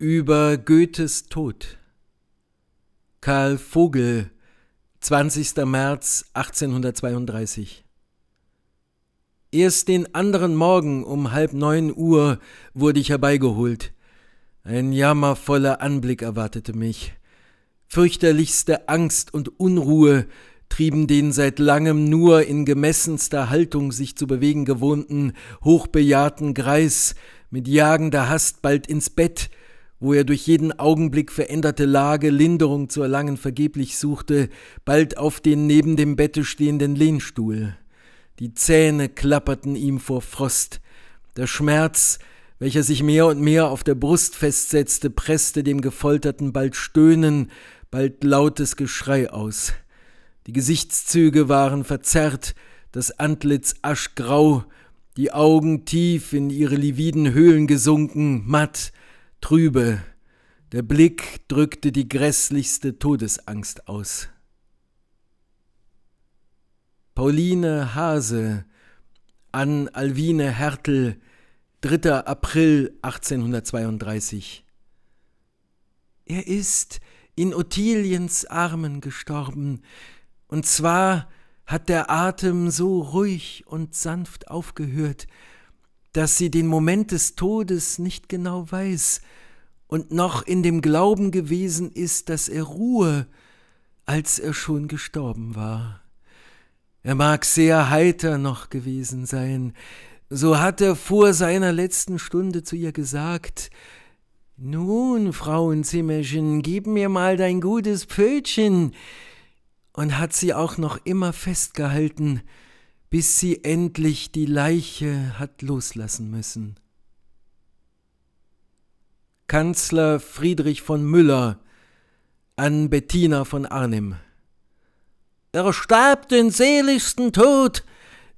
über Goethes Tod. Karl Vogel, 20. März 1832. Erst den anderen Morgen um halb neun Uhr wurde ich herbeigeholt. Ein jammervoller Anblick erwartete mich. Fürchterlichste Angst und Unruhe trieben den seit langem nur in gemessenster Haltung sich zu bewegen gewohnten, hochbejahrten Greis mit jagender Hast bald ins Bett, wo er durch jeden Augenblick veränderte Lage Linderung zu erlangen vergeblich suchte, bald auf den neben dem Bette stehenden Lehnstuhl. Die Zähne klapperten ihm vor Frost. Der Schmerz, welcher sich mehr und mehr auf der Brust festsetzte, presste dem Gefolterten bald Stöhnen, bald lautes Geschrei aus. Die Gesichtszüge waren verzerrt, das Antlitz aschgrau, die Augen tief in ihre lividen Höhlen gesunken, matt, trübe, der Blick drückte die grässlichste Todesangst aus. Pauline Hase an Alwine Hertel, 3. April 1832. Er ist in Ottiliens Armen gestorben, und zwar hat der Atem so ruhig und sanft aufgehört, dass sie den Moment des Todes nicht genau weiß und noch in dem Glauben gewesen ist, dass er ruhe, als er schon gestorben war. Er mag sehr heiter noch gewesen sein, so hat er vor seiner letzten Stunde zu ihr gesagt, nun, Frauenzimmerchen, gib mir mal dein gutes Pfötchen, und hat sie auch noch immer festgehalten, bis sie endlich die Leiche hat loslassen müssen. Kanzler Friedrich von Müller an Bettina von Arnim. Er starb den seligsten Tod,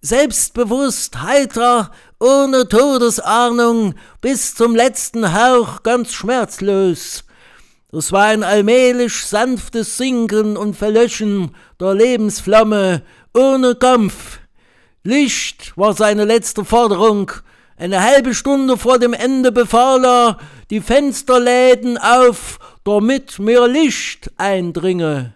selbstbewusst, heiter, ohne Todesahnung, bis zum letzten Hauch ganz schmerzlos. Es war ein allmählich sanftes Sinken und Verlöschen der Lebensflamme, ohne Kampf, Licht war seine letzte Forderung. Eine halbe Stunde vor dem Ende befahl er, die Fensterläden auf, damit mehr Licht eindringe.